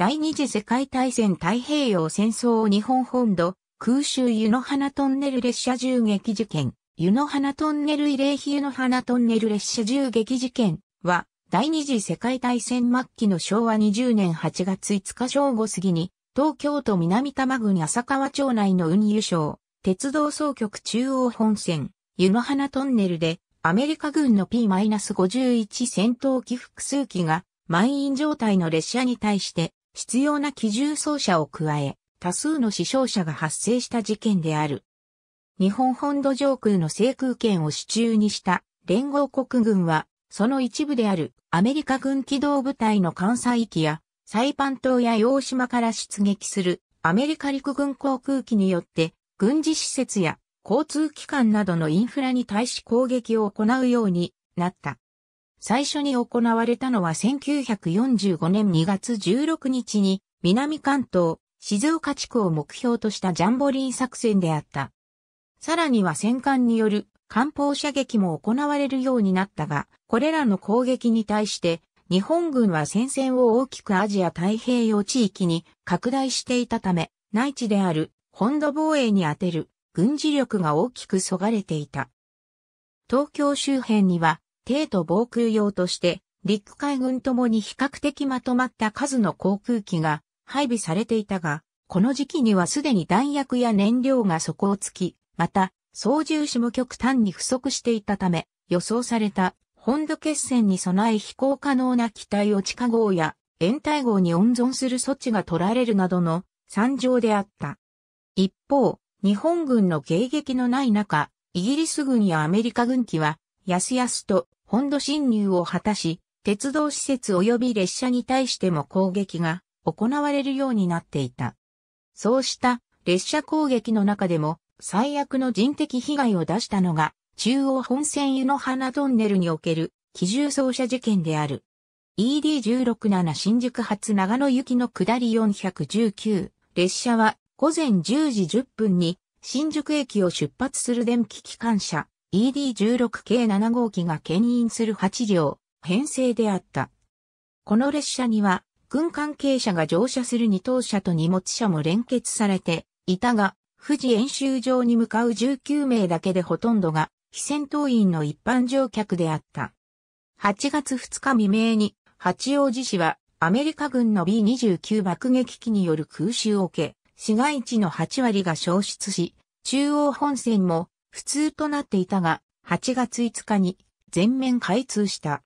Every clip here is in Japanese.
第二次世界大戦太平洋戦争日本本土、空襲湯の花トンネル列車銃撃事件、湯の花トンネル慰霊碑湯の花トンネル列車銃撃事件は、第二次世界大戦末期の昭和20年8月5日正午過ぎに、東京都南多摩郡浅川町内の運輸省、鉄道総局中央本線、湯の花トンネルで、アメリカ軍の P-51 戦闘機複数機が、満員状態の列車に対して、必要な機銃奏者を加え、多数の死傷者が発生した事件である。日本本土上空の制空権を支中にした連合国軍は、その一部であるアメリカ軍機動部隊の艦載機やサイパン島や洋島から出撃するアメリカ陸軍航空機によって軍事施設や交通機関などのインフラに対し攻撃を行うようになった。最初に行われたのは1945年2月16日に南関東、静岡地区を目標としたジャンボリー作戦であった。さらには戦艦による艦砲射撃も行われるようになったが、これらの攻撃に対して日本軍は戦線を大きくアジア太平洋地域に拡大していたため、内地である本土防衛に当てる軍事力が大きくそがれていた。東京周辺には低都防空用として、陸海軍ともに比較的まとまった数の航空機が配備されていたが、この時期にはすでに弾薬や燃料が底をつき、また、操縦士も極端に不足していたため、予想された本土決戦に備え飛行可能な機体を地下号や延滞号に温存する措置が取られるなどの惨状であった。一方、日本軍の迎撃のない中、イギリス軍やアメリカ軍機はやすやすと本土侵入を果たし、鉄道施設及び列車に対しても攻撃が行われるようになっていた。そうした列車攻撃の中でも最悪の人的被害を出したのが中央本線湯の花トンネルにおける機銃走射事件である。ED167 新宿発長野行きの下り419列車は午前10時10分に新宿駅を出発する電気機関車 ED16 系7号機が牽引する8両、編成であった。この列車には、軍関係者が乗車する2等車と荷物車も連結されていたが、富士演習場に向かう19名だけでほとんどが、非戦闘員の一般乗客であった。8月2日未明に、八王子市は、アメリカ軍の B29 爆撃機による空襲を受け、市街地の8割が消失し、中央本線も普通となっていたが、8月5日に全面開通した。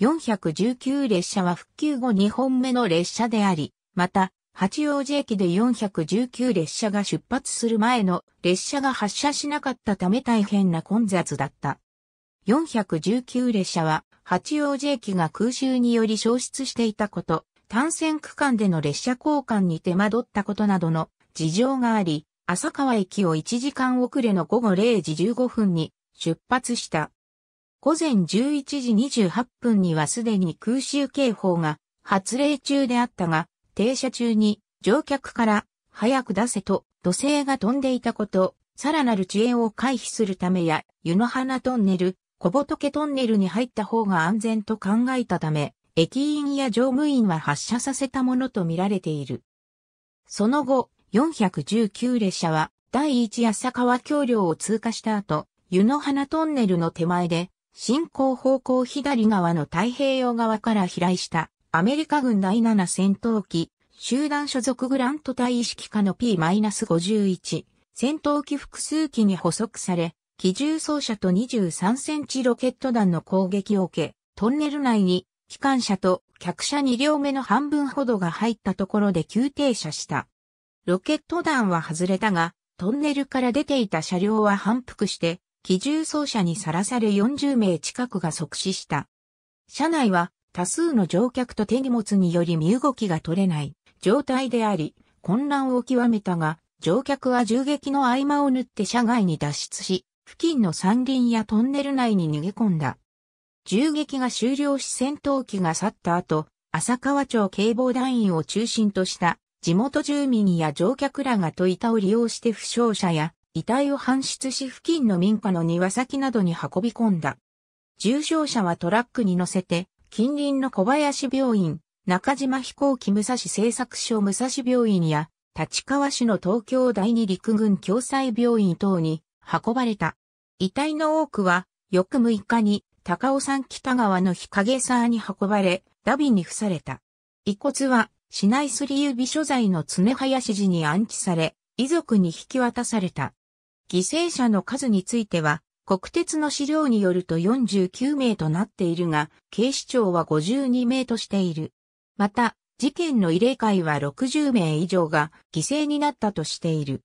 419列車は復旧後2本目の列車であり、また、八王子駅で419列車が出発する前の列車が発車しなかったため大変な混雑だった。419列車は八王子駅が空襲により消失していたこと、単線区間での列車交換に手間取ったことなどの事情があり、浅川駅を1時間遅れの午後0時15分に出発した。午前11時28分にはすでに空襲警報が発令中であったが、停車中に乗客から早く出せと土星が飛んでいたこと、さらなる遅延を回避するためや、湯の花トンネル、小仏トンネルに入った方が安全と考えたため、駅員や乗務員は発車させたものとみられている。その後、419列車は第一安川橋梁を通過した後、湯の花トンネルの手前で、進行方向左側の太平洋側から飛来したアメリカ軍第7戦闘機、集団所属グラント隊意識下の P-51、戦闘機複数機に捕捉され、機銃装車と23センチロケット弾の攻撃を受け、トンネル内に機関車と客車2両目の半分ほどが入ったところで急停車した。ロケット弾は外れたが、トンネルから出ていた車両は反復して、機銃走車にさらされ40名近くが即死した。車内は多数の乗客と手荷物により身動きが取れない状態であり、混乱を極めたが、乗客は銃撃の合間を縫って車外に脱出し、付近の山林やトンネル内に逃げ込んだ。銃撃が終了し戦闘機が去った後、浅川町警防団員を中心とした地元住民や乗客らが戸板を利用して負傷者や遺体を搬出し付近の民家の庭先などに運び込んだ。重傷者はトラックに乗せて近隣の小林病院、中島飛行機武蔵製作所武蔵病院や立川市の東京第二陸軍共済病院等に運ばれた。遺体の多くは翌6日に高尾山北川の日陰沢に運ばれ、ダビに付された。遺骨は市内すり指所在の常林寺に安置され、遺族に引き渡された。犠牲者の数については、国鉄の資料によると49名となっているが、警視庁は52名としている。また、事件の慰霊会は60名以上が犠牲になったとしている。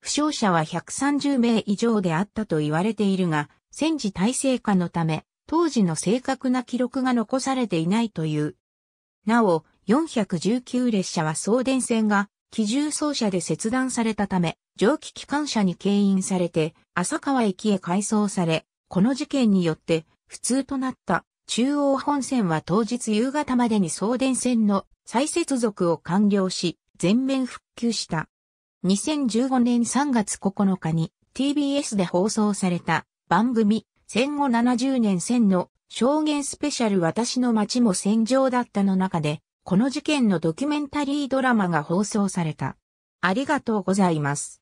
負傷者は130名以上であったと言われているが、戦時体制下のため、当時の正確な記録が残されていないという。なお、419列車は送電線が機重走車で切断されたため、蒸気機関車に牽引されて、浅川駅へ改装され、この事件によって普通となった中央本線は当日夕方までに送電線の再接続を完了し、全面復旧した。2015年3月9日に TBS で放送された番組戦後70年戦の証言スペシャル私の街も戦場だったの中でこの事件のドキュメンタリードラマが放送された。ありがとうございます。